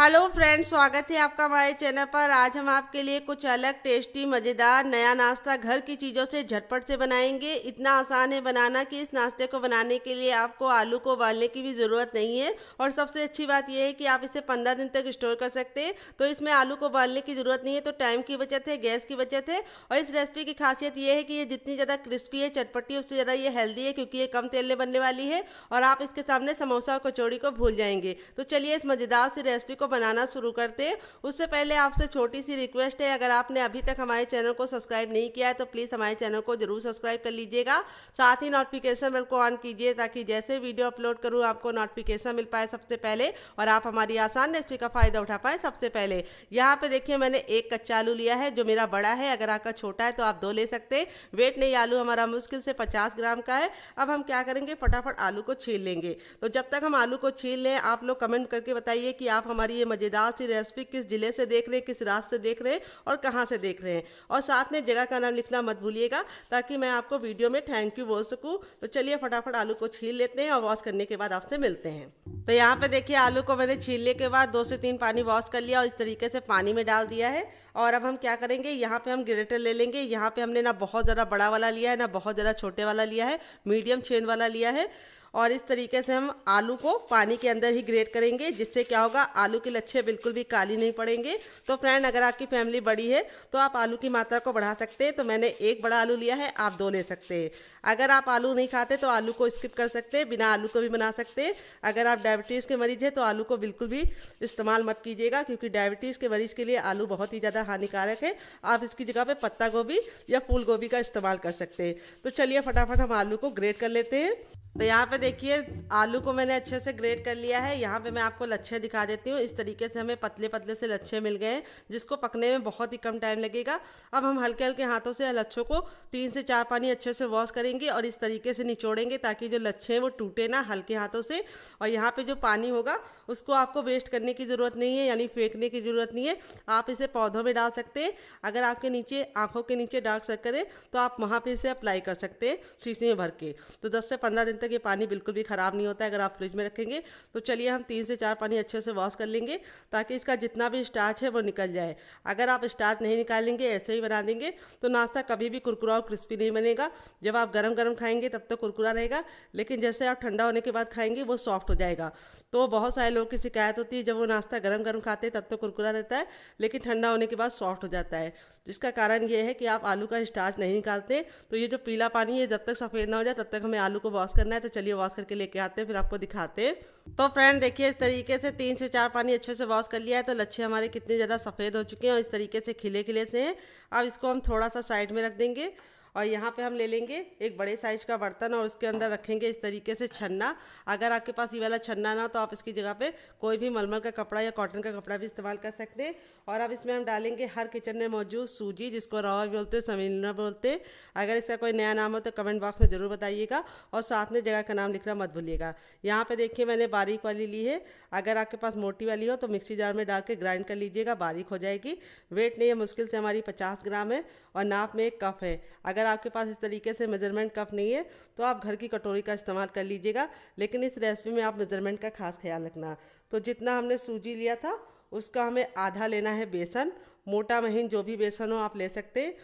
hello friends स्वागत है आपका हमारे चैनल पर आज हम आपके लिए कुछ अलग टेस्टी मज़ेदार नया नाश्ता घर की चीज़ों से झटपट से बनाएंगे इतना आसान है बनाना कि इस नाश्ते को बनाने के लिए आपको आलू को उबालने की भी ज़रूरत नहीं है और सबसे अच्छी बात यह है कि आप इसे पंद्रह दिन तक स्टोर कर सकते हैं तो इसमें आलू को उबालने की ज़रूरत नहीं है तो टाइम की बचत है गैस की बचत है और इस रेसिपी की खासियत यह है कि ये जितनी ज़्यादा क्रिस्पी है चटपटी उससे ज़्यादा ये हेल्दी है क्योंकि ये कम तेल में बनने वाली है और आप इसके सामने समोसा और कचौड़ी को भूल जाएंगे तो चलिए इस मज़ेदार सी रेसिपी को बनाना शुरू करते हैं उससे पहले आपसे छोटी सी रिक्वेस्ट है अगर आपने अभी तक हमारे चैनल को सब्सक्राइब नहीं किया है तो प्लीज़ हमारे चैनल को जरूर सब्सक्राइब कर लीजिएगा साथ ही नोटिफिकेशन बिल को ऑन कीजिए ताकि जैसे वीडियो अपलोड करूँ आपको नोटिफिकेशन मिल पाए सबसे पहले और आप हमारी आसान रेसिपी का फ़ायदा उठा पाएँ सबसे पहले यहाँ पर देखिए मैंने एक कच्चा आलू लिया है जो मेरा बड़ा है अगर आपका छोटा है तो आप दो ले सकते हैं वेट नहीं आलू हमारा मुश्किल से पचास ग्राम का है अब हम क्या करेंगे फटाफट आलू को छील लेंगे तो जब तक हम आलू को छील लें आप लोग कमेंट करके बताइए कि आप हमारी ये मज़ेदार सी रेसिपी किस जिले से देख रहे हैं किस रास्ते से देख रहे हैं और कहाँ से देख रहे हैं और साथ में जगह का नाम लिखना मत भूलिएगा ताकि मैं आपको वीडियो में थैंक यू बोल सकूँ तो चलिए फटाफट आलू को छील लेते हैं और वॉश करने के बाद आपसे मिलते हैं तो यहाँ पे देखिए आलू को मैंने छीलने के बाद दो से तीन पानी वॉश कर लिया और इस तरीके से पानी में डाल दिया है और अब हम क्या करेंगे यहाँ पे हम ग्रेटर ले लेंगे यहाँ पे हमने ना बहुत ज़्यादा बड़ा वाला लिया है ना बहुत ज़्यादा छोटे वाला लिया है मीडियम छेन वाला लिया है और इस तरीके से हम आलू को पानी के अंदर ही ग्रेट करेंगे जिससे क्या होगा आलू के लच्छे बिल्कुल भी काली नहीं पड़ेंगे तो फ्रेंड अगर आपकी फैमिली बड़ी है तो आप आलू की मात्रा को बढ़ा सकते हैं तो मैंने एक बड़ा आलू लिया है आप दो ले सकते हैं अगर आप आलू नहीं खाते तो आलू को स्किप कर सकते हैं बिना आलू को भी बना सकते हैं अगर आप डायबिटीज़ के मरीज़ हैं तो आलू को बिल्कुल भी इस्तेमाल मत कीजिएगा क्योंकि डायबिटीज़ के मरीज़ के लिए आलू बहुत ही ज़्यादा हानिकारक है आप इसकी जगह पर पत्ता गोभी या फूल गोभी का इस्तेमाल कर सकते हैं तो चलिए फटाफट हम आलू को ग्रेट कर लेते हैं तो यहाँ पे देखिए आलू को मैंने अच्छे से ग्रेट कर लिया है यहाँ पे मैं आपको लच्छे दिखा देती हूँ इस तरीके से हमें पतले पतले से लच्छे मिल गए हैं जिसको पकने में बहुत ही कम टाइम लगेगा अब हम हल्के हल्के हाथों से लच्छों को तीन से चार पानी अच्छे से वॉश करेंगे और इस तरीके से निचोड़ेंगे ताकि जो लच्छे हैं वो टूटे ना हल्के हाथों से और यहाँ पर जो पानी होगा उसको आपको वेस्ट करने की ज़रूरत नहीं है यानी फेंकने की ज़रूरत नहीं है आप इसे पौधों में डाल सकते हैं अगर आपके नीचे आँखों के नीचे डार्क सर्कल है तो आप वहाँ पर इसे अप्लाई कर सकते हैं शीशे में भर के तो दस से पंद्रह दिन दिन तक ये पानी बिल्कुल भी ख़राब नहीं होता है अगर आप फ्रिज में रखेंगे तो चलिए हम तीन से चार पानी अच्छे से वॉश कर लेंगे ताकि इसका जितना भी स्टार्च है वो निकल जाए अगर आप स्टार्च नहीं निकालेंगे ऐसे ही बना देंगे तो नाश्ता कभी भी कुरकुरा और क्रिस्पी नहीं बनेगा जब आप गर्म गर्म खाएंगे तब तक तो कुरकुरा रहेगा लेकिन जैसे आप ठंडा होने के बाद खाएंगे वो सॉफ्ट हो जाएगा तो बहुत सारे लोगों की शिकायत होती है जब वो नाश्ता गर्म गर्म खाते हैं तब तो कुरकुरा रहता है लेकिन ठंडा होने के बाद सॉफ्ट हो जाता है जिसका कारण ये है कि आप आलू का स्टार्च नहीं निकालते तो ये जो पीला पानी है जब तक सफ़ेद ना हो जाए तब तक हमें आलू को वॉश करना है तो चलिए वॉश करके लेके आते हैं फिर आपको दिखाते हैं तो फ्रेंड देखिए इस तरीके से तीन से चार पानी अच्छे से वॉश कर लिया है तो लच्छे हमारे कितने ज़्यादा सफ़ेद हो चुके हैं और इस तरीके से खिले खिले से हैं अब इसको हम थोड़ा सा साइड में रख देंगे और यहाँ पे हम ले लेंगे एक बड़े साइज का बर्तन और उसके अंदर रखेंगे इस तरीके से छन्ना अगर आपके पास ये वाला छन्ना ना तो आप इसकी जगह पे कोई भी मलमल का कपड़ा या कॉटन का कपड़ा भी इस्तेमाल कर सकते हैं और अब इसमें हम डालेंगे हर किचन में मौजूद सूजी जिसको रवा बोलते हैं समीना बोलते हैं अगर इसका कोई नया नाम हो तो कमेंट बॉक्स में ज़रूर बताइएगा और साथ में जगह का नाम लिखना मत भूलिएगा यहाँ पर देखिए मैंने बारीक वाली ली है अगर आपके पास मोटी वाली हो तो मिक्सी जार में डाल के ग्राइंड कर लीजिएगा बारीक हो जाएगी वेट नहीं है मुश्किल से हमारी पचास ग्राम है और नाप में एक कप है अगर अगर आपके पास इस तरीके से मेजरमेंट कप नहीं है तो आप घर की कटोरी का इस्तेमाल कर लीजिएगा लेकिन इस रेसिपी में आप मेजरमेंट का खास ख्याल रखना तो जितना हमने सूजी लिया था उसका हमें आधा लेना है बेसन मोटा महीन जो भी बेसन हो आप ले सकते हैं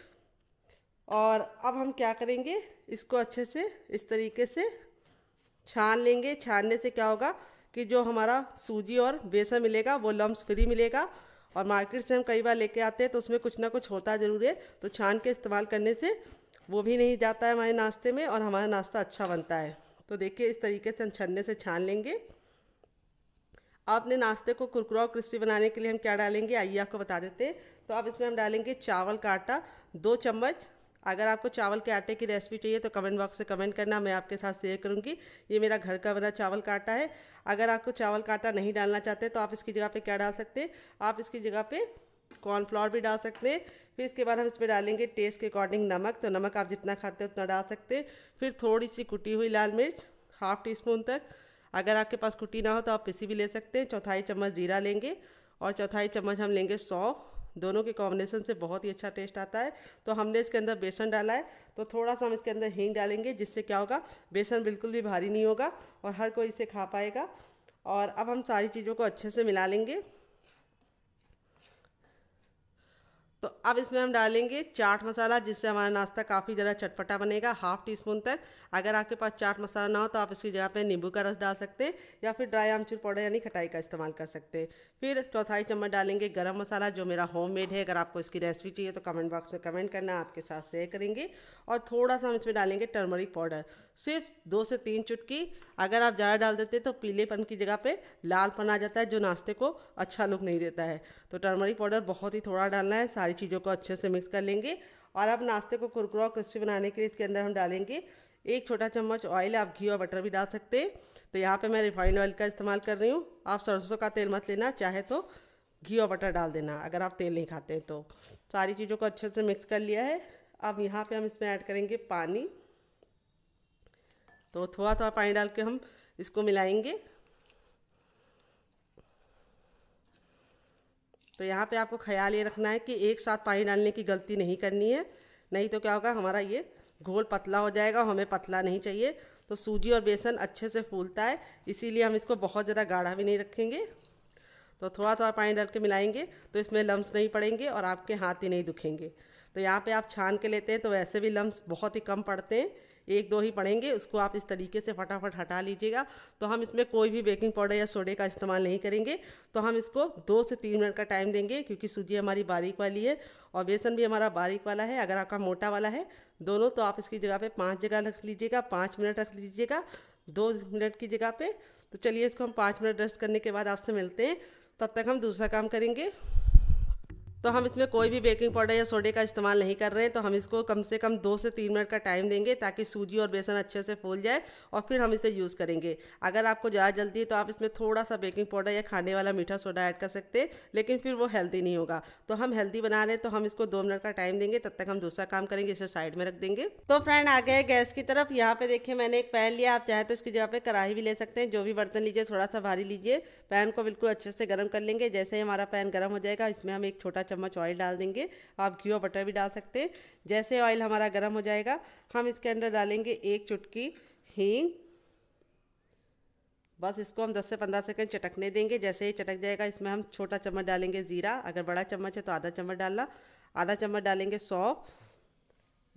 और अब हम क्या करेंगे इसको अच्छे से इस तरीके से छान लेंगे छानने से क्या होगा कि जो हमारा सूजी और बेसन मिलेगा वो लम्ब फ्री मिलेगा और मार्केट से हम कई बार लेके आते हैं तो उसमें कुछ ना कुछ होता ज़रूर है तो छान के इस्तेमाल करने से वो भी नहीं जाता है हमारे नाश्ते में और हमारा नाश्ता अच्छा बनता है तो देखिए इस तरीके से हम छन्ने से छान लेंगे आपने नाश्ते को कुरकुरा और क्रिस्पी बनाने के लिए हम क्या डालेंगे आइए आपको बता देते हैं तो अब इसमें हम डालेंगे चावल का आटा दो चम्मच अगर आपको चावल के आटे की रेसिपी चाहिए तो कमेंट बॉक्स से कमेंट करना मैं आपके साथ शेयर करूंगी ये मेरा घर का बना चावल का आटा है अगर आपको चावल का आटा नहीं डालना चाहते तो आप इसकी जगह पे क्या डाल सकते हैं आप इसकी जगह पे कॉर्नफ्लावर भी डाल सकते हैं फिर इसके बाद हम इसमें डालेंगे टेस्ट के अकॉर्डिंग नमक तो नमक आप जितना खाते हैं उतना डाल सकते हैं फिर थोड़ी सी कुटी हुई लाल मिर्च हाफ टी स्पून तक अगर आपके पास कुटी ना हो तो आप पिसी भी ले सकते हैं चौथाई चम्मच जीरा लेंगे और चौथाई चम्मच हम लेंगे सौंफ दोनों के कॉम्बिनेशन से बहुत ही अच्छा टेस्ट आता है तो हमने इसके अंदर बेसन डाला है तो थोड़ा सा हम इसके अंदर हींग डालेंगे जिससे क्या होगा बेसन बिल्कुल भी भारी नहीं होगा और हर कोई इसे खा पाएगा और अब हम सारी चीज़ों को अच्छे से मिला लेंगे तो अब इसमें हम डालेंगे चाट मसाला जिससे हमारा नाश्ता काफ़ी ज़्यादा चटपटा बनेगा हाफ टी स्पून तक अगर आपके पास चाट मसाला ना हो तो आप इसकी जगह पे नींबू का रस डाल सकते हैं या फिर ड्राई आमचूर पाउडर यानी खटाई का इस्तेमाल कर सकते हैं फिर चौथाई चम्मच डालेंगे गरम मसाला जो मेरा होम मेड है अगर आपको इसकी रेसिपी चाहिए तो कमेंट बॉक्स में कमेंट करना आपके साथ शेयर करेंगे और थोड़ा सा हम इसमें डालेंगे टर्मरिक पाउडर सिर्फ दो से तीन चुटकी अगर आप ज़्यादा डाल देते तो पीलेपन की जगह पे लालपन आ जाता है जो नाश्ते को अच्छा लुक नहीं देता है तो टर्मरिक पाउडर बहुत ही थोड़ा डालना है सारी चीज़ों को अच्छे से मिक्स कर लेंगे और अब नाश्ते को कुरकुरा और क्रिस्पी बनाने के लिए इसके अंदर हम डालेंगे एक छोटा चम्मच ऑयल आप घी और बटर भी डाल सकते हैं तो यहाँ पे मैं रिफाइंड ऑयल का इस्तेमाल कर रही हूँ आप सरसों का तेल मत लेना चाहे तो घी और बटर डाल देना अगर आप तेल नहीं खाते हैं तो सारी चीज़ों को अच्छे से मिक्स कर लिया है अब यहाँ पे हम इसमें ऐड करेंगे पानी तो थोड़ा थोड़ा पानी डाल के हम इसको मिलाएंगे तो यहाँ पे आपको ख्याल ये रखना है कि एक साथ पानी डालने की गलती नहीं करनी है नहीं तो क्या होगा हमारा ये घोल पतला हो जाएगा हमें पतला नहीं चाहिए तो सूजी और बेसन अच्छे से फूलता है इसीलिए हम इसको बहुत ज़्यादा गाढ़ा भी नहीं रखेंगे तो थोड़ा थोड़ा पानी डाल के मिलाएंगे तो इसमें लम्स नहीं पड़ेंगे और आपके हाथ ही नहीं दुखेंगे तो यहाँ पे आप छान के लेते हैं तो वैसे भी लम्स बहुत ही कम पड़ते हैं एक दो ही पड़ेंगे उसको आप इस तरीके से फटाफट हटा लीजिएगा तो हम इसमें कोई भी बेकिंग पाउडर या सोडे का इस्तेमाल नहीं करेंगे तो हम इसको दो से तीन मिनट का टाइम देंगे क्योंकि सूजी हमारी बारीक वाली है और बेसन भी हमारा बारीक वाला है अगर आपका मोटा वाला है दोनों तो आप इसकी जगह पे पाँच जगह रख लीजिएगा पाँच मिनट रख लीजिएगा दो मिनट की जगह पे तो चलिए इसको हम पाँच मिनट रेस्ट करने के बाद आपसे मिलते हैं तब तक हम दूसरा काम करेंगे तो हम इसमें कोई भी बेकिंग पाउडर या सोडे का इस्तेमाल नहीं कर रहे हैं तो हम इसको कम से कम दो से तीन मिनट का टाइम देंगे ताकि सूजी और बेसन अच्छे से फूल जाए और फिर हम इसे यूज़ करेंगे अगर आपको ज़्यादा जल्दी है तो आप इसमें थोड़ा सा बेकिंग पाउडर या खाने वाला मीठा सोडा ऐड कर सकते हैं लेकिन फिर वो हेल्दी नहीं होगा तो हम हेल्दी बना रहे हैं तो हम इसको दो मिनट का टाइम देंगे तब तक हम दूसरा काम करेंगे इसे साइड में रख देंगे तो फ्रेंड आ गए गैस की तरफ यहाँ पर देखिए मैंने एक पैन लिया आप चाहे तो इसकी जगह पर कढ़ाई भी ले सकते हैं जो भी बर्तन लीजिए थोड़ा सा भारी लीजिए पैन को बिल्कुल अच्छे से गर्म कर लेंगे जैसे ही हमारा पैन गर्म हो जाएगा इसमें हम एक छोटा चम्मच ऑयल डाल देंगे आप घी और बटर भी डाल सकते हैं जैसे ऑयल हमारा गर्म हो जाएगा हम इसके अंदर डालेंगे एक चुटकी हींग बस इसको हम 10 से 15 सेकंड चटकने देंगे जैसे ही चटक जाएगा इसमें हम छोटा चम्मच डालेंगे ज़ीरा अगर बड़ा चम्मच है तो आधा चम्मच डालना आधा चम्मच डालेंगे सौंफ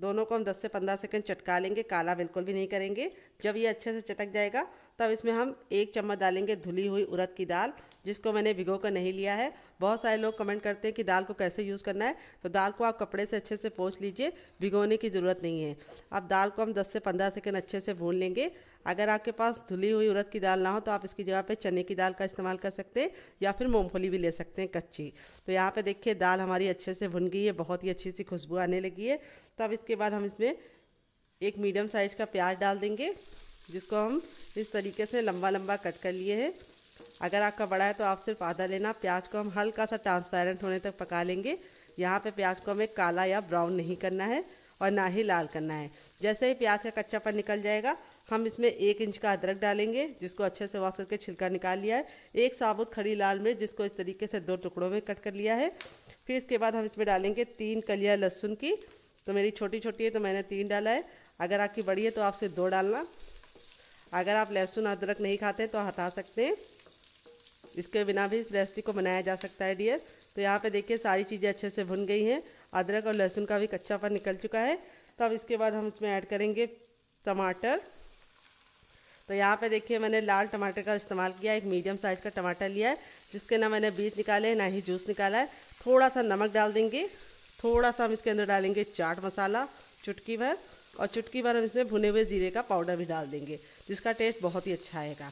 दोनों को हम 10 से 15 सेकंड चटका लेंगे काला बिल्कुल भी नहीं करेंगे जब ये अच्छे से चटक जाएगा तब इसमें हम एक चम्मच डालेंगे धुली हुई उड़द की दाल जिसको मैंने भिगो कर नहीं लिया है बहुत सारे लोग कमेंट करते हैं कि दाल को कैसे यूज़ करना है तो दाल को आप कपड़े से अच्छे से पोछ लीजिए भिगोने की ज़रूरत नहीं है अब दाल को हम दस से पंद्रह सेकंड अच्छे से भून लेंगे अगर आपके पास धुली हुई उड़द की दाल ना हो तो आप इसकी जगह पे चने की दाल का इस्तेमाल कर सकते हैं या फिर मूँगफली भी ले सकते हैं कच्ची तो यहाँ पे देखिए दाल हमारी अच्छे से भुन गई है बहुत ही अच्छी सी खुशबू आने लगी है तब इसके बाद हम इसमें एक मीडियम साइज़ का प्याज डाल देंगे जिसको हम इस तरीके से लंबा लंबा कट कर लिए हैं अगर आपका बड़ा है तो आप सिर्फ आधा लेना प्याज को हम हल्का सा ट्रांसपेरेंट होने तक पका लेंगे यहाँ पे प्याज को हमें काला या ब्राउन नहीं करना है और ना ही लाल करना है जैसे ही प्याज का कच्चापन निकल जाएगा हम इसमें एक इंच का अदरक डालेंगे जिसको अच्छे से वॉश करके छिलका निकाल लिया है एक साबुत खड़ी लाल मिर्च जिसको इस तरीके से दो टुकड़ों में कट कर लिया है फिर इसके बाद हम इसमें डालेंगे तीन कलिया लहसुन की तो मेरी छोटी छोटी है तो मैंने तीन डाला है अगर आपकी बड़ी है तो आपसे दो डालना अगर आप लहसुन अदरक नहीं खाते तो हटा सकते हैं इसके बिना भी इस रेसिपी को बनाया जा सकता है डियर तो यहाँ पे देखिए सारी चीज़ें अच्छे से भुन गई हैं अदरक और लहसुन का भी कच्चा पर निकल चुका है तो अब इसके बाद हम इसमें ऐड करेंगे टमाटर तो यहाँ पे देखिए मैंने लाल टमाटर का इस्तेमाल किया एक मीडियम साइज़ का टमाटर लिया है जिसके ना मैंने बीज निकाले ना ही जूस निकाला है थोड़ा सा नमक डाल देंगे थोड़ा सा हम इसके अंदर डालेंगे चाट मसाला चुटकी भर और चुटकी भर हम इसमें भुने हुए जीरे का पाउडर भी डाल देंगे जिसका टेस्ट बहुत ही अच्छा आएगा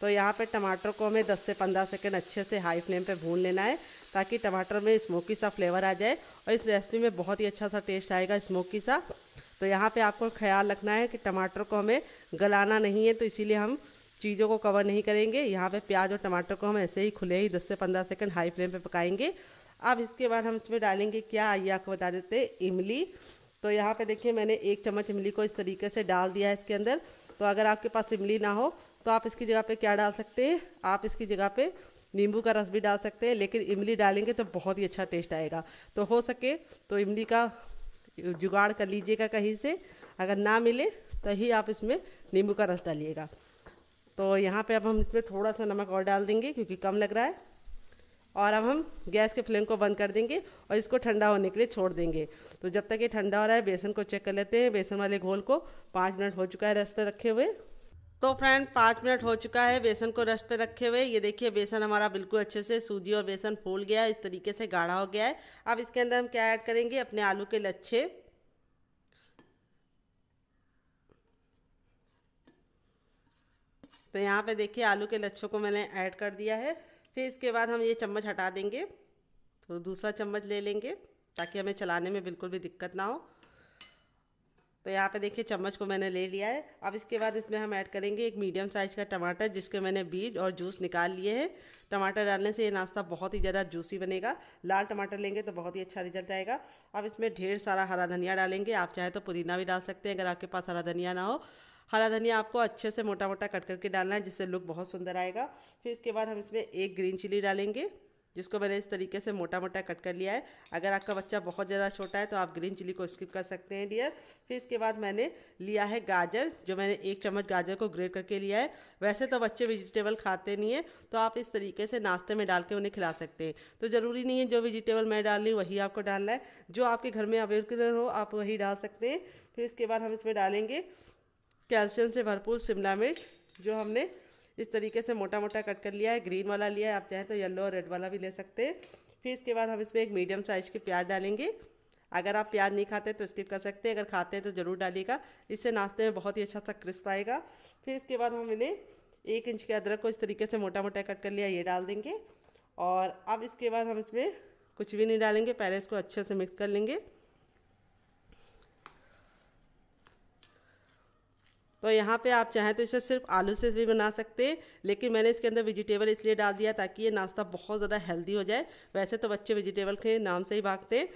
तो यहाँ पर टमाटर को हमें दस से पंद्रह सेकेंड अच्छे से हाई फ्लेम पर भून लेना है ताकि टमाटर में स्मोकी सा फ्लेवर आ जाए और इस रेसिपी में बहुत ही अच्छा सा टेस्ट आएगा स्मोकी सा तो यहाँ पे आपको ख्याल रखना है कि टमाटर को हमें गलाना नहीं है तो इसीलिए हम चीज़ों को कवर नहीं करेंगे यहाँ पे प्याज और टमाटर को हम ऐसे ही खुले ही 10 से 15 सेकंड हाई फ्लेम पे पकाएंगे अब इसके बाद हम इसमें डालेंगे क्या आइए आपको बता देते इमली तो यहाँ पे देखिए मैंने एक चम्मच इमली को इस तरीके से डाल दिया है इसके अंदर तो अगर आपके पास इमली ना हो तो आप इसकी जगह पर क्या डाल सकते हैं आप इसकी जगह पर नींबू का रस भी डाल सकते हैं लेकिन इमली डालेंगे तो बहुत ही अच्छा टेस्ट आएगा तो हो सके तो इमली का जुगाड़ कर लीजिएगा कहीं से अगर ना मिले तो ही आप इसमें नींबू का रस डालिएगा तो यहाँ पे अब हम इसमें थोड़ा सा नमक और डाल देंगे क्योंकि कम लग रहा है और अब हम गैस के फ्लेम को बंद कर देंगे और इसको ठंडा होने के लिए छोड़ देंगे तो जब तक ये ठंडा हो रहा है बेसन को चेक कर लेते हैं बेसन वाले घोल को पाँच मिनट हो चुका है रस पर रखे हुए तो फ्रेंड पाँच मिनट हो चुका है बेसन को रस्ट पे रखे हुए ये देखिए बेसन हमारा बिल्कुल अच्छे से सूजी और बेसन फूल गया है इस तरीके से गाढ़ा हो गया है अब इसके अंदर हम क्या ऐड करेंगे अपने आलू के लच्छे तो यहाँ पे देखिए आलू के लच्छों को मैंने ऐड कर दिया है फिर इसके बाद हम ये चम्मच हटा देंगे तो दूसरा चम्मच ले लेंगे ताकि हमें चलाने में बिल्कुल भी दिक्कत ना हो तो यहाँ पे देखिए चम्मच को मैंने ले लिया है अब इसके बाद इसमें हम ऐड करेंगे एक मीडियम साइज़ का टमाटर जिसके मैंने बीज और जूस निकाल लिए हैं टमाटर डालने से ये नाश्ता बहुत ही ज़्यादा जूसी बनेगा लाल टमाटर लेंगे तो बहुत ही अच्छा रिजल्ट आएगा अब इसमें ढेर सारा हरा धनिया डालेंगे आप चाहे तो पुदीना भी डाल सकते हैं अगर आपके पास हरा धनिया ना हो हरा धनिया आपको अच्छे से मोटा मोटा कट करके डालना है जिससे लुक बहुत सुंदर आएगा फिर इसके बाद हम इसमें एक ग्रीन चिली डालेंगे जिसको मैंने इस तरीके से मोटा मोटा कट कर लिया है अगर आपका बच्चा बहुत ज़्यादा छोटा है तो आप ग्रीन चिली को स्किप कर सकते हैं डियर फिर इसके बाद मैंने लिया है गाजर जो मैंने एक चम्मच गाजर को ग्रेट करके लिया है वैसे तो बच्चे वेजिटेबल खाते नहीं है तो आप इस तरीके से नाश्ते में डाल के उन्हें खिला सकते हैं तो ज़रूरी नहीं है जो वेजिटेबल मैं डाल रही हूँ वही आपको डालना है जो आपके घर में अवेलेबल हो आप वही डाल सकते हैं फिर इसके बाद हम इसमें डालेंगे कैल्शियम से भरपूर शिमला मिर्च जो हमने इस तरीके से मोटा मोटा कट कर लिया है ग्रीन वाला लिया है आप चाहें तो येलो और रेड वाला भी ले सकते हैं फिर इसके बाद हम इसमें एक मीडियम साइज़ की प्याज डालेंगे अगर आप प्याज नहीं खाते तो स्किप कर सकते हैं अगर खाते हैं तो ज़रूर डालिएगा इससे नाश्ते में बहुत ही अच्छा सा क्रिस्प आएगा फिर इसके बाद हम इन्हें एक इंच के अदरक को इस तरीके से मोटा मोटा कट कर लिया ये डाल देंगे और अब इसके बाद हम इसमें कुछ भी नहीं डालेंगे पहले इसको अच्छे से मिक्स कर लेंगे तो यहाँ पे आप चाहें तो इसे सिर्फ आलू से भी बना सकते हैं लेकिन मैंने इसके अंदर वेजिटेबल इसलिए डाल दिया ताकि ये नाश्ता बहुत ज़्यादा हेल्दी हो जाए वैसे तो बच्चे वेजिटेबल के नाम से ही भागते हैं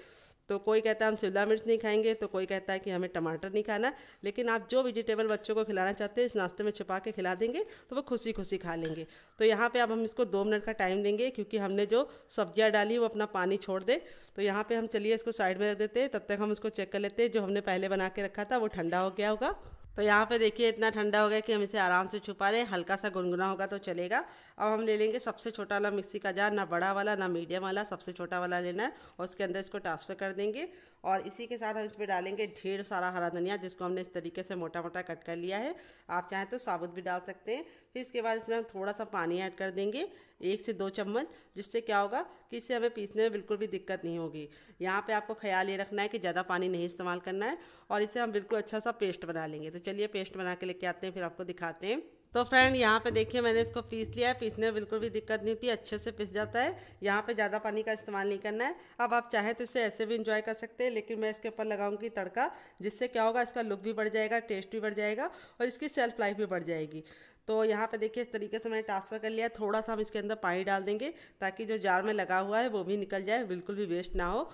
तो कोई कहता है हम शिमला मिर्च नहीं खाएंगे तो कोई कहता है कि हमें टमाटर नहीं खाना लेकिन आप जो वेजिटेबल बच्चों को खिलाना चाहते हैं इस नाश्ते में छिपा के खिला देंगे तो वो खुशी खुशी खा लेंगे तो यहाँ पे अब हम इसको दो मिनट का टाइम देंगे क्योंकि हमने जो सब्जियाँ डाली वो अपना पानी छोड़ दे तो यहाँ पर हम चलिए इसको साइड में रख देते हैं तब तक हम इसको चेक कर लेते हैं जो हमने पहले बना के रखा था वो ठंडा हो गया होगा तो यहाँ पे देखिए इतना ठंडा हो गया कि हम इसे आराम से छुपा लें हल्का सा गुनगुना होगा तो चलेगा अब हम ले लेंगे सबसे छोटा वाला मिक्सी का जार ना बड़ा वाला ना मीडियम वाला सबसे छोटा वाला लेना है और उसके अंदर इसको ट्रांसफ़र कर देंगे और इसी के साथ हम इसमें डालेंगे ढेर सारा हरा धनिया जिसको हमने इस तरीके से मोटा मोटा कट कर लिया है आप चाहें तो साबुत भी डाल सकते हैं फिर इसके बाद इसमें हम थोड़ा सा पानी ऐड कर देंगे एक से दो चम्मच जिससे क्या होगा कि इससे हमें पीसने में बिल्कुल भी दिक्कत नहीं होगी यहाँ पे आपको ख्याल ये रखना है कि ज़्यादा पानी नहीं इस्तेमाल करना है और इसे हम बिल्कुल अच्छा सा पेस्ट बना लेंगे तो चलिए पेस्ट बना के लेके आते हैं फिर आपको दिखाते हैं तो फ्रेंड यहाँ पे देखिए मैंने इसको पीस लिया है पीसने में बिल्कुल भी दिक्कत नहीं थी अच्छे से पीस जाता है यहाँ पे ज़्यादा पानी का इस्तेमाल नहीं करना है अब आप चाहे तो इसे ऐसे भी इंजॉय कर सकते हैं लेकिन मैं इसके ऊपर लगाऊंगी तड़का जिससे क्या होगा इसका लुक भी बढ़ जाएगा टेस्ट भी बढ़ जाएगा और इसकी सेल्फ लाइफ भी बढ़ जाएगी तो यहाँ पर देखिए इस तरीके से मैंने ट्रांसफ़र कर लिया थोड़ा सा हम इसके अंदर पानी डाल देंगे ताकि जो जार में लगा हुआ है वो भी निकल जाए बिल्कुल भी वेस्ट ना हो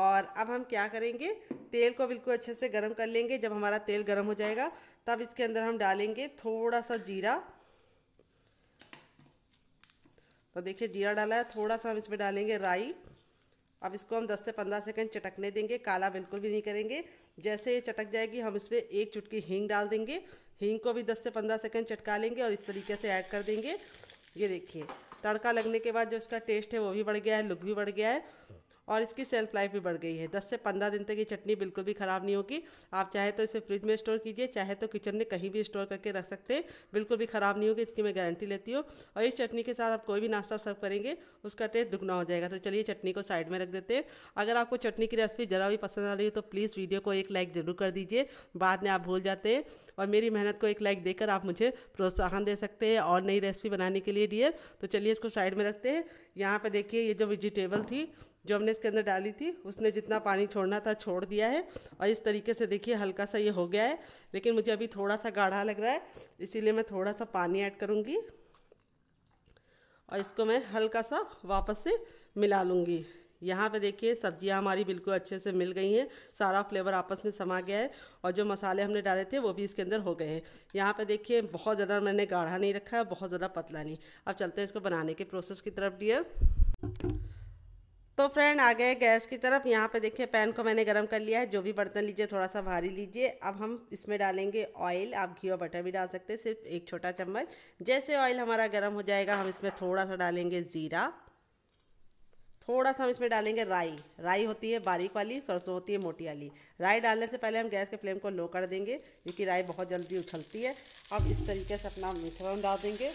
और अब हम क्या करेंगे तेल को बिल्कुल अच्छे से गर्म कर लेंगे जब हमारा तेल गर्म हो जाएगा तब इसके अंदर हम डालेंगे थोड़ा सा जीरा तो देखिए जीरा डाला है थोड़ा सा हम इसमें डालेंगे राई अब इसको हम 10 से 15 सेकंड चटकने देंगे काला बिल्कुल भी नहीं करेंगे जैसे ये चटक जाएगी हम इसमें एक चुटकी हींग डाल देंगे हींग को भी 10 से 15 सेकंड चटका लेंगे और इस तरीके से ऐड कर देंगे ये देखिए तड़का लगने के बाद जो इसका टेस्ट है वो भी बढ़ गया है लुक भी बढ़ गया है और इसकी सेल्फ लाइफ भी बढ़ गई है दस से पंद्रह दिन तक ये चटनी बिल्कुल भी ख़राब नहीं होगी आप चाहे तो इसे फ्रिज में स्टोर कीजिए चाहे तो किचन में कहीं भी स्टोर करके रख सकते हैं बिल्कुल भी ख़राब नहीं होगी इसकी मैं गारंटी लेती हूँ और इस चटनी के साथ आप कोई भी नाश्ता सर्व करेंगे उसका टेस्ट दुगना हो जाएगा तो चलिए चटनी को साइड में रख देते हैं अगर आपको चटनी की रेसिपी ज़रा भी पसंद आ रही हो तो प्लीज़ वीडियो को एक लाइक ज़रूर कर दीजिए बाद में आप भूल जाते हैं और मेरी मेहनत को एक लाइक देकर आप मुझे प्रोत्साहन दे सकते हैं और नई रेसिपी बनाने के लिए डियर तो चलिए इसको साइड में रखते हैं यहाँ पर देखिए ये जो वेजिटेबल थी जो हमने इसके अंदर डाली थी उसने जितना पानी छोड़ना था छोड़ दिया है और इस तरीके से देखिए हल्का सा ये हो गया है लेकिन मुझे अभी थोड़ा सा गाढ़ा लग रहा है इसीलिए मैं थोड़ा सा पानी ऐड करूँगी और इसको मैं हल्का सा वापस से मिला लूँगी यहाँ पे देखिए सब्जियाँ हमारी बिल्कुल अच्छे से मिल गई हैं सारा फ्लेवर आपस में समा गया है और जो मसाले हमने डाले थे वो भी इसके अंदर हो गए हैं यहाँ पे देखिए बहुत ज़्यादा मैंने गाढ़ा नहीं रखा है बहुत ज़्यादा पतला नहीं अब चलते हैं इसको बनाने के प्रोसेस की तरफ डियर तो फ्रेंड आ गए गैस की तरफ यहाँ पे देखिए पैन को मैंने गरम कर लिया है जो भी बर्तन लीजिए थोड़ा सा भारी लीजिए अब हम इसमें डालेंगे ऑयल आप घी और बटर भी डाल सकते हैं सिर्फ एक छोटा चम्मच जैसे ऑयल हमारा गर्म हो जाएगा हम इसमें थोड़ा सा डालेंगे ज़ीरा थोड़ा सा हम इसमें डालेंगे राई राई होती है बारीक वाली सरसों होती है मोटी वाली राई डालने से पहले हम गैस के फ्लेम को लो कर देंगे क्योंकि राई बहुत जल्दी उछलती है अब इस तरीके से अपना मिश्रण डाल देंगे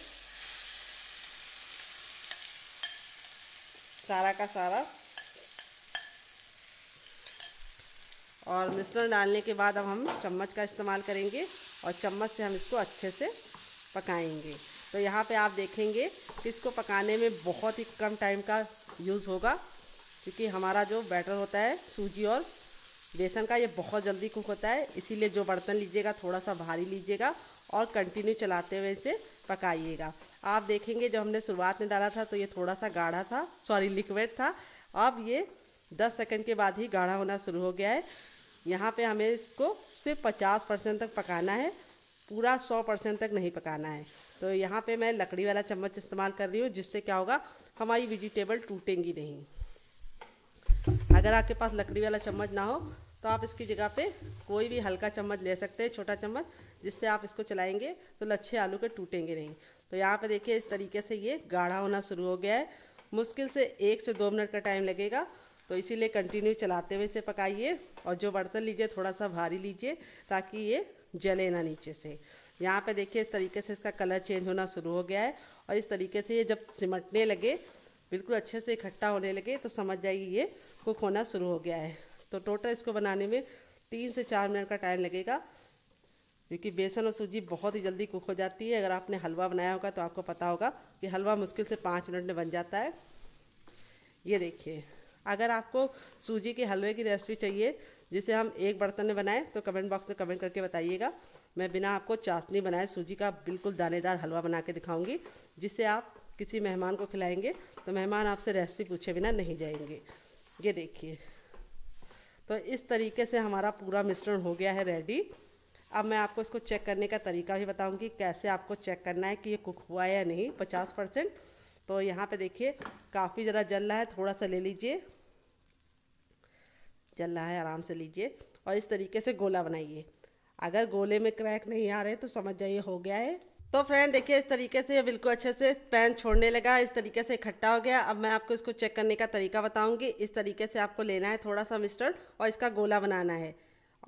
सारा का सारा और मिश्रण डालने के बाद अब हम चम्मच का इस्तेमाल करेंगे और चम्मच से हम इसको अच्छे से पकाएंगे तो यहाँ पे आप देखेंगे कि इसको पकाने में बहुत ही कम टाइम का यूज़ होगा क्योंकि हमारा जो बैटर होता है सूजी और बेसन का ये बहुत जल्दी कुक होता है इसीलिए जो बर्तन लीजिएगा थोड़ा सा भारी लीजिएगा और कंटिन्यू चलाते हुए इसे पकाइएगा आप देखेंगे जब हमने शुरुआत में डाला था तो ये थोड़ा सा गाढ़ा था सॉरी लिक्विड था अब ये 10 सेकंड के बाद ही गाढ़ा होना शुरू हो गया है यहाँ पे हमें इसको सिर्फ 50 परसेंट तक पकाना है पूरा 100 परसेंट तक नहीं पकाना है तो यहाँ पे मैं लकड़ी वाला चम्मच इस्तेमाल कर रही हूँ जिससे क्या होगा हमारी वेजिटेबल टूटेंगी नहीं अगर आपके पास लकड़ी वाला चम्मच ना हो तो आप इसकी जगह पे कोई भी हल्का चम्मच ले सकते हैं छोटा चम्मच जिससे आप इसको चलाएंगे तो लच्छे आलू के टूटेंगे नहीं तो यहाँ पर देखिए इस तरीके से ये गाढ़ा होना शुरू हो गया है मुश्किल से एक से दो मिनट का टाइम लगेगा तो इसीलिए कंटिन्यू चलाते हुए इसे पकाइए और जो बर्तन लीजिए थोड़ा सा भारी लीजिए ताकि ये जले ना नीचे से यहाँ पे देखिए इस तरीके से इसका कलर चेंज होना शुरू हो गया है और इस तरीके से ये जब सिमटने लगे बिल्कुल अच्छे से इकट्ठा होने लगे तो समझ जाइए ये कुक होना शुरू हो गया है तो टोटल इसको बनाने में तीन से चार मिनट का टाइम लगेगा क्योंकि बेसन और सूजी बहुत ही जल्दी कुक हो जाती है अगर आपने हलवा बनाया होगा तो आपको पता होगा कि हलवा मुश्किल से पाँच मिनट में बन जाता है ये देखिए अगर आपको सूजी के हलवे की रेसिपी चाहिए जिसे हम एक बर्तन में बनाएं तो कमेंट बॉक्स में कमेंट करके बताइएगा मैं बिना आपको चाशनी बनाए सूजी का बिल्कुल दानेदार हलवा बना के दिखाऊँगी जिसे आप किसी मेहमान को खिलाएंगे तो मेहमान आपसे रेसिपी पूछे बिना नहीं जाएंगे ये देखिए तो इस तरीके से हमारा पूरा मिश्रण हो गया है रेडी अब मैं आपको इसको चेक करने का तरीका भी बताऊंगी कैसे आपको चेक करना है कि ये कुक हुआ है या नहीं पचास परसेंट तो यहाँ पे देखिए काफ़ी ज़रा जल रहा है थोड़ा सा ले लीजिए जल रहा है आराम से लीजिए और इस तरीके से गोला बनाइए अगर गोले में क्रैक नहीं आ रहे तो समझ जाइए हो गया है तो फ्रेंड देखिए इस तरीके से बिल्कुल अच्छे से पैन छोड़ने लगा इस तरीके से इकट्ठा हो गया अब मैं आपको इसको चेक करने का तरीका बताऊंगी इस तरीके से आपको लेना है थोड़ा सा मिस्टर्ड और इसका गोला बनाना है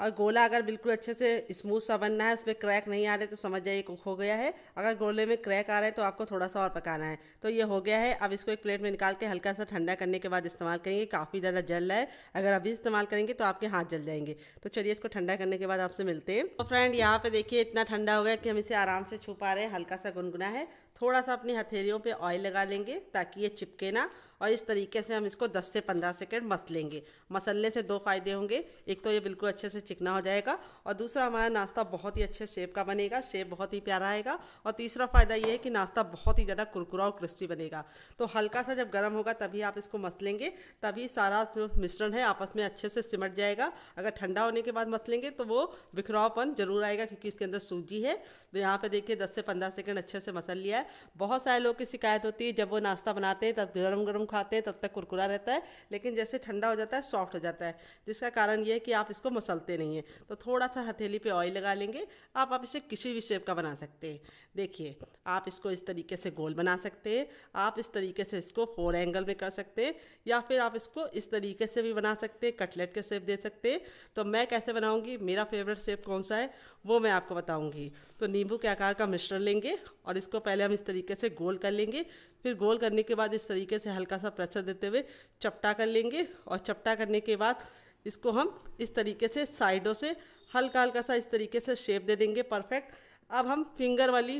और गोला अगर बिल्कुल अच्छे से स्मूथ सा बनना है उसमें क्रैक नहीं आ रहे तो समझ जाइए कुक हो गया है अगर गोले में क्रैक आ रहे हैं तो आपको थोड़ा सा और पकाना है तो ये हो गया है अब इसको एक प्लेट में निकाल के हल्का सा ठंडा करने के बाद इस्तेमाल करेंगे काफ़ी ज़्यादा जल रहा है अगर अभी इस्तेमाल करेंगे तो आपके हाथ जल जाएंगे तो चलिए इसको ठंडा करने के बाद आपसे मिलते हैं तो फ्रेंड यहाँ पर देखिए इतना ठंडा हो गया कि हम इसे आराम से छुपा रहे हैं हल्का सा गुनगुना है थोड़ा सा अपनी हथेलियों पर ऑयल लगा लेंगे ताकि ये चिपके ना और इस तरीके से हम इसको 10 से 15 सेकेंड मस लेंगे मसलने से दो फ़ायदे होंगे एक तो ये बिल्कुल अच्छे से चिकना हो जाएगा और दूसरा हमारा नाश्ता बहुत ही अच्छे शेप का बनेगा शेप बहुत ही प्यारा आएगा और तीसरा फ़ायदा ये है कि नाश्ता बहुत ही ज़्यादा कुरकुरा और क्रिस्पी बनेगा तो हल्का सा जब गर्म होगा तभी आप इसको मस लेंगे तभी सारा जो मिश्रण है आपस में अच्छे से सिमट जाएगा अगर ठंडा होने के बाद मस लेंगे तो वो बिखरावपन जरूर आएगा क्योंकि इसके अंदर सूजी है तो यहाँ पर देखिए दस से पंद्रह सेकेंड अच्छे से मसल लिया है बहुत सारे लोग की शिकायत होती है जब वो नाश्ता बनाते हैं तब गर्म गर्म खाते हैं तब तक कुरकुरा रहता है लेकिन जैसे ठंडा हो जाता है सॉफ्ट हो जाता है जिसका कारण यह है कि आप इसको मसलते नहीं हैं तो थोड़ा सा हथेली पे ऑयल लगा लेंगे आप आप इसे किसी भी शेप का बना सकते हैं देखिए आप इसको इस तरीके से गोल बना सकते हैं आप इस तरीके से इसको फोर एंगल में कर सकते हैं या फिर आप इसको इस तरीके से भी बना सकते हैं कटलेट के शेप दे सकते हैं तो मैं कैसे बनाऊँगी मेरा फेवरेट शेप कौन सा है वो मैं आपको बताऊँगी तो नींबू के आकार का मिश्रण लेंगे और इसको पहले हम इस तरीके से गोल कर लेंगे फिर गोल करने के बाद इस तरीके से हल्का सा प्रेशर देते हुए चपटा कर लेंगे और चपटा करने के बाद इसको हम इस तरीके से साइडों से हल्का हल्का सा इस तरीके से शेप दे देंगे परफेक्ट अब हम फिंगर वाली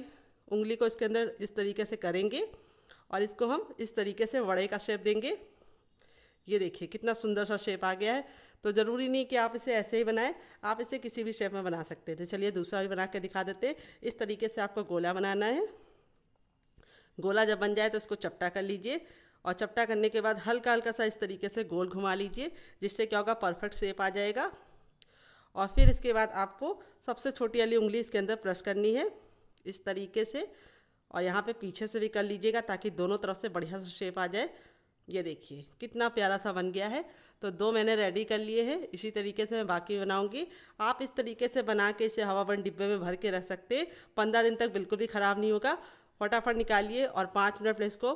उंगली को इसके अंदर इस तरीके से करेंगे और इसको हम इस तरीके से वड़े का शेप देंगे ये देखिए कितना सुंदर सा शेप आ गया है तो ज़रूरी नहीं कि आप इसे ऐसे ही बनाएं आप इसे किसी भी शेप में बना सकते थे चलिए दूसरा भी बना के दिखा देते हैं इस तरीके से आपको गोला बनाना है गोला जब बन जाए तो इसको चपटा कर लीजिए और चपटा करने के बाद हल्का हल्का सा इस तरीके से गोल घुमा लीजिए जिससे क्या होगा परफेक्ट शेप आ जाएगा और फिर इसके बाद आपको सबसे छोटी वाली उंगली इसके अंदर प्रेस करनी है इस तरीके से और यहाँ पे पीछे से भी कर लीजिएगा ताकि दोनों तरफ से बढ़िया सा शेप आ जाए ये देखिए कितना प्यारा सा बन गया है तो दो मैंने रेडी कर लिए हैं इसी तरीके से मैं बाकी बनाऊंगी आप इस तरीके से बना के इसे हवा बन डिब्बे में भर के रख सकते हैं पंद्रह दिन तक बिल्कुल भी ख़राब नहीं होगा फटाफट निकालिए और पाँच मिनट इसको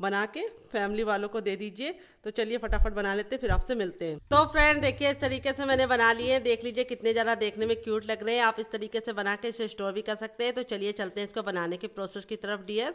बना के फैमिली वालों को दे दीजिए तो चलिए फटाफट बना लेते हैं फिर आपसे मिलते हैं तो फ्रेंड देखिए इस तरीके से मैंने बना लिए देख लीजिए कितने ज़्यादा देखने में क्यूट लग रहे हैं आप इस तरीके से बना के इसे स्टोर भी कर सकते हैं तो चलिए चलते हैं इसको बनाने के प्रोसेस की तरफ डियर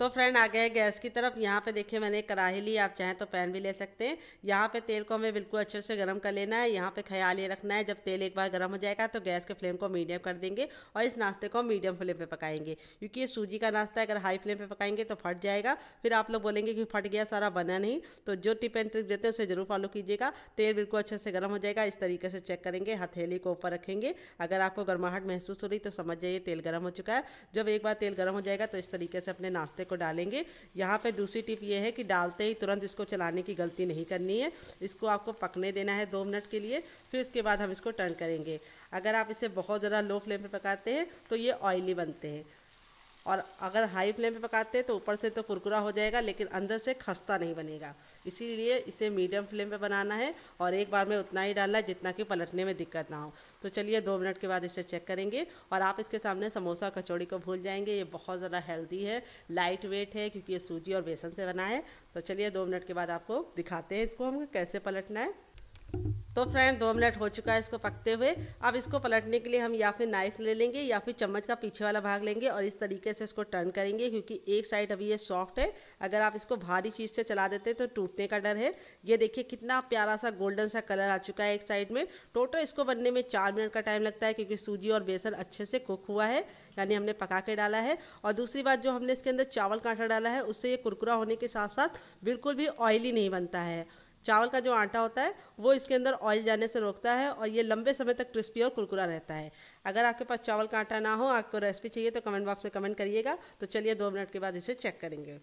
तो फ्रेंड आ गए गैस की तरफ यहाँ पे देखिए मैंने कढ़ाई ली आप चाहें तो पैन भी ले सकते हैं यहाँ पे तेल को हमें बिल्कुल अच्छे से गर्म कर लेना है यहाँ पे ख्याल ये रखना है जब तेल एक बार गर्म हो जाएगा तो गैस के फ्लेम को मीडियम कर देंगे और इस नाश्ते को मीडियम फ्लेम पे पकाएंगे क्योंकि ये सूजी का नाश्ता अगर हाई फ्लेम पर पकाएंगे तो फट जाएगा फिर आप लोग बोलेंगे कि फट गया सारा बना नहीं तो जो टिप एंड ट्रिक देते हैं उसे ज़रूर फॉलो कीजिएगा तेल बिल्कुल अच्छे से गर्म हो जाएगा इस तरीके से चेक करेंगे हथेली को ऊपर रखेंगे अगर आपको गर्माहट महसूस हो रही तो समझ जाइए तेल गर्म हो चुका है जब एक बार तेल गर्म हो जाएगा तो इस तरीके से अपने नाश्ते को डालेंगे यहाँ पर दूसरी टिप ये है कि डालते ही तुरंत इसको चलाने की गलती नहीं करनी है इसको आपको पकने देना है दो मिनट के लिए फिर उसके बाद हम इसको टर्न करेंगे अगर आप इसे बहुत ज़्यादा लो फ्लेम पर पकाते हैं तो ये ऑयली बनते हैं और अगर हाई फ्लेम पे पकाते हैं तो ऊपर से तो कुरकुरा हो जाएगा लेकिन अंदर से खस्ता नहीं बनेगा इसीलिए इसे मीडियम फ्लेम पे बनाना है और एक बार में उतना ही डालना है जितना कि पलटने में दिक्कत ना हो तो चलिए दो मिनट के बाद इसे चेक करेंगे और आप इसके सामने समोसा कचौड़ी को भूल जाएंगे ये बहुत ज़्यादा हेल्दी है लाइट वेट है क्योंकि ये सूजी और बेसन से बना है तो चलिए दो मिनट के बाद आपको दिखाते हैं इसको हम कैसे पलटना है तो फ्रेंड दो मिनट हो चुका है इसको पकते हुए अब इसको पलटने के लिए हम या फिर नाइफ ले लेंगे या फिर चम्मच का पीछे वाला भाग लेंगे और इस तरीके से इसको टर्न करेंगे क्योंकि एक साइड अभी ये सॉफ्ट है अगर आप इसको भारी चीज़ से चला देते हैं तो टूटने का डर है ये देखिए कितना प्यारा सा गोल्डन सा कलर आ चुका है एक साइड में टोटल इसको बनने में चार मिनट का टाइम लगता है क्योंकि सूजी और बेसन अच्छे से कुक हुआ है यानी हमने पका के डाला है और दूसरी बात जो हमने इसके अंदर चावल कांटा डाला है उससे ये कुरकुरा होने के साथ साथ बिल्कुल भी ऑयली नहीं बनता है चावल का जो आटा होता है वो इसके अंदर ऑयल जाने से रोकता है और ये लंबे समय तक क्रिस्पी और कुरकुरा रहता है अगर आपके पास चावल का आटा ना हो आपको रेसिपी चाहिए तो कमेंट बॉक्स में कमेंट करिएगा तो चलिए दो मिनट के बाद इसे चेक करेंगे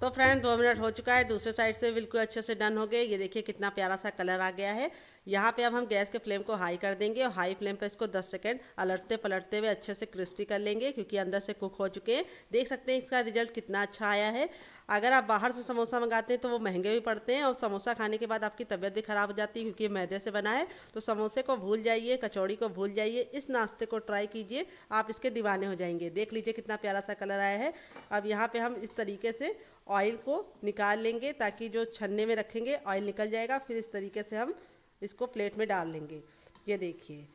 तो फ्रेंड दो मिनट हो चुका है दूसरे साइड से बिल्कुल अच्छे से डन हो गए ये देखिए कितना प्यारा सा कलर आ गया है यहाँ पे अब हम गैस के फ्लेम को हाई कर देंगे और हाई फ्लेम पे इसको 10 सेकंड अलटते पलटते हुए अच्छे से क्रिस्पी कर लेंगे क्योंकि अंदर से कुक हो चुके हैं देख सकते हैं इसका रिजल्ट कितना अच्छा आया है अगर आप बाहर से समोसा मंगाते हैं तो वो महंगे भी पड़ते हैं और समोसा खाने के बाद आपकी तबीयत भी ख़राब हो जाती है क्योंकि मैदे से बना है तो समोसे को भूल जाइए कचौड़ी को भूल जाइए इस नाश्ते को ट्राई कीजिए आप इसके दीवाने हो जाएंगे देख लीजिए कितना प्यारा सा कलर आया है अब यहाँ पर हम इस तरीके से ऑयल को निकाल लेंगे ताकि जो छन्ने में रखेंगे ऑयल निकल जाएगा फिर इस तरीके से हम इसको प्लेट में डाल लेंगे ये देखिए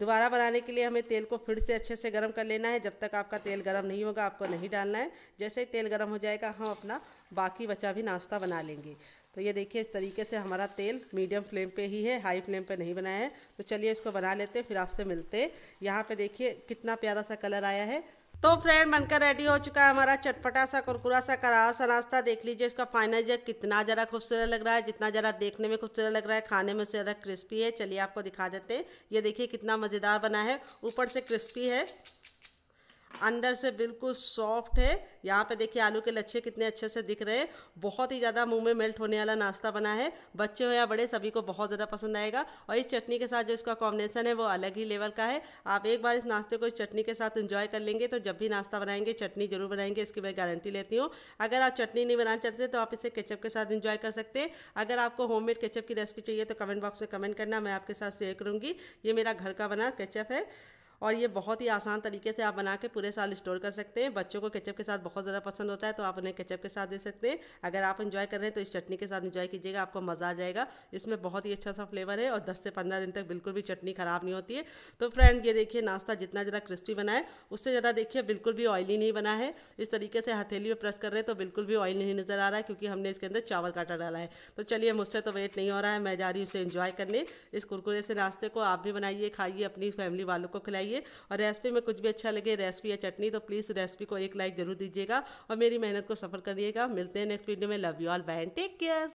दोबारा बनाने के लिए हमें तेल को फिर से अच्छे से गर्म कर लेना है जब तक आपका तेल गर्म नहीं होगा आपको नहीं डालना है जैसे ही तेल गर्म हो जाएगा हम अपना बाकी बचा भी नाश्ता बना लेंगे तो ये देखिए इस तरीके से हमारा तेल मीडियम फ्लेम पे ही है हाई फ्लेम पे नहीं बनाया है तो चलिए इसको बना लेते हैं फिर आपसे मिलते हैं यहाँ पे देखिए कितना प्यारा सा कलर आया है तो फ्रेंड बनकर रेडी हो चुका है हमारा चटपटा सा कुरकुरा सा करारा सा नाश्ता देख लीजिए इसका फाइनल जो कितना ज़रा खूबसूरत लग रहा है जितना ज़रा देखने में खूबसूरत लग रहा है खाने में ज़्यादा क्रिस्पी है चलिए आपको दिखा देते हैं ये देखिए कितना मज़ेदार बना है ऊपर से क्रिस्पी है अंदर से बिल्कुल सॉफ्ट है यहाँ पे देखिए आलू के लच्छे कितने अच्छे से दिख रहे हैं बहुत ही ज़्यादा मुंह में मेल्ट होने वाला नाश्ता बना है बच्चे हो या बड़े सभी को बहुत ज़्यादा पसंद आएगा और इस चटनी के साथ जो इसका कॉम्बिनेशन है वो अलग ही लेवल का है आप एक बार इस नाश्ते को इस चटनी के साथ इंजॉय कर लेंगे तो जब भी नाश्ता बनाएंगे चटनी जरूर बनाएंगे इसकी मैं गारंटी लेती हूँ अगर आप चटनी नहीं बनाना चाहते तो आप इसे केचप के साथ इंजॉय कर सकते हैं अगर आपको होम मेड केचप की रेसिपी चाहिए तो कमेंट बॉक्स में कमेंट करना मैं आपके साथ शेयर करूँगी ये मेरा घर का बना केचप है और ये बहुत ही आसान तरीके से आप बना के पूरे साल स्टोर कर सकते हैं बच्चों को केचप के साथ बहुत ज़्यादा पसंद होता है तो आप उन्हें केचप के साथ दे सकते हैं अगर आप इन्जॉय कर रहे हैं तो इस चटनी के साथ इन्जॉय कीजिएगा आपको मज़ा आ जाएगा इसमें बहुत ही अच्छा सा फ्लेवर है और दस से पंद्रह दिन तक बिल्कुल भी चटनी ख़राब नहीं होती है तो फ्रेंड ये देखिए नाश्ता जितना ज़्यादा क्रिस्पी बनाए उससे ज़्यादा देखिए बिल्कुल भी ऑयली नहीं बना है इस तरीके से हथेली में प्रेस कर रहे हैं तो बिल्कुल भी ऑयल नहीं नज़र आ रहा है क्योंकि हमने इसके अंदर चावल काटा डाला है तो चलिए मुझसे तो वेट नहीं हो रहा है मैं जा रही हूँ उसे इन्जॉय करने इस कुरकुरे से नाश्ते को आप भी बनाइए खाइए अपनी फैमिली वालों को खिलाइए चाहिए और रेसिपी में कुछ भी अच्छा लगे रेसिपी या चटनी तो प्लीज़ रेसिपी को एक लाइक ज़रूर दीजिएगा और मेरी मेहनत को सफर करिएगा मिलते हैं नेक्स्ट वीडियो में love you all bye take care